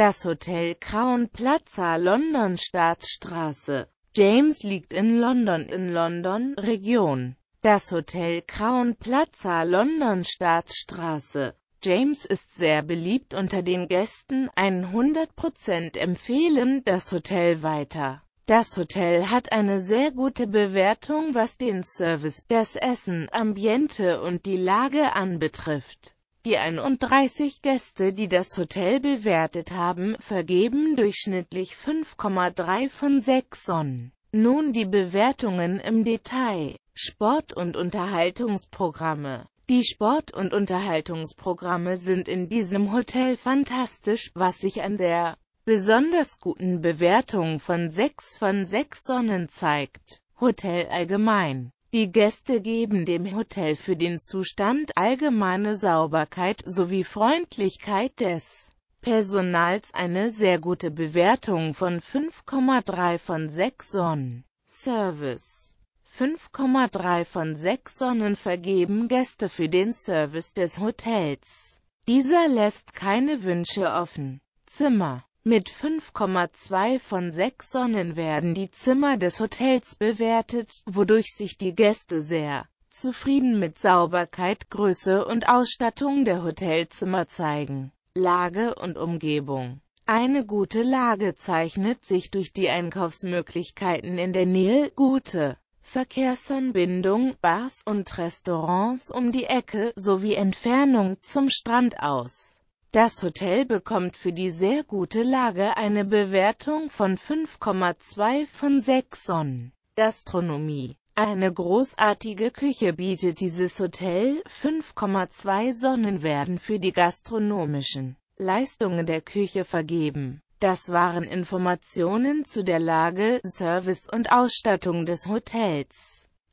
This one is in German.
Das Hotel Crown Plaza London Staatsstraße. James liegt in London in London, Region. Das Hotel Crown Plaza London Staatsstraße. James ist sehr beliebt unter den Gästen, 100% empfehlen das Hotel weiter. Das Hotel hat eine sehr gute Bewertung was den Service, das Essen, Ambiente und die Lage anbetrifft die 31 Gäste, die das Hotel bewertet haben, vergeben durchschnittlich 5,3 von 6 Sonnen. Nun die Bewertungen im Detail. Sport- und Unterhaltungsprogramme Die Sport- und Unterhaltungsprogramme sind in diesem Hotel fantastisch, was sich an der besonders guten Bewertung von 6 von 6 Sonnen zeigt. Hotel allgemein die Gäste geben dem Hotel für den Zustand allgemeine Sauberkeit sowie Freundlichkeit des Personals eine sehr gute Bewertung von 5,3 von 6 Sonnen. Service 5,3 von 6 Sonnen vergeben Gäste für den Service des Hotels. Dieser lässt keine Wünsche offen. Zimmer mit 5,2 von 6 Sonnen werden die Zimmer des Hotels bewertet, wodurch sich die Gäste sehr zufrieden mit Sauberkeit, Größe und Ausstattung der Hotelzimmer zeigen. Lage und Umgebung Eine gute Lage zeichnet sich durch die Einkaufsmöglichkeiten in der Nähe, gute Verkehrsanbindung, Bars und Restaurants um die Ecke sowie Entfernung zum Strand aus. Das Hotel bekommt für die sehr gute Lage eine Bewertung von 5,2 von 6 Sonnen. Gastronomie Eine großartige Küche bietet dieses Hotel, 5,2 Sonnen werden für die gastronomischen Leistungen der Küche vergeben. Das waren Informationen zu der Lage, Service und Ausstattung des Hotels.